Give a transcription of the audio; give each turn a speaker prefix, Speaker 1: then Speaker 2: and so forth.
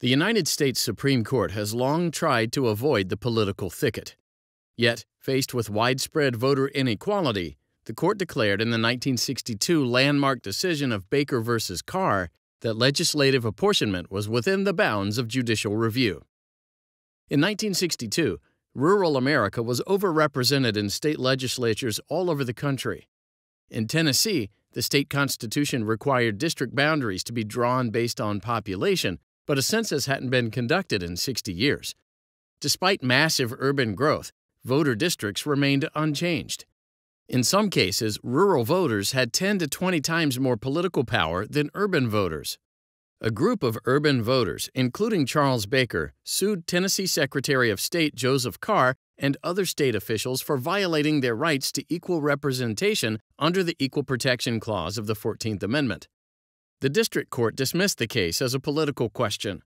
Speaker 1: The United States Supreme Court has long tried to avoid the political thicket. Yet, faced with widespread voter inequality, the court declared in the 1962 landmark decision of Baker v. Carr that legislative apportionment was within the bounds of judicial review. In 1962, rural America was overrepresented in state legislatures all over the country. In Tennessee, the state constitution required district boundaries to be drawn based on population, but a census hadn't been conducted in 60 years. Despite massive urban growth, voter districts remained unchanged. In some cases, rural voters had 10 to 20 times more political power than urban voters. A group of urban voters, including Charles Baker, sued Tennessee Secretary of State Joseph Carr and other state officials for violating their rights to equal representation under the Equal Protection Clause of the 14th Amendment. The district court dismissed the case as a political question.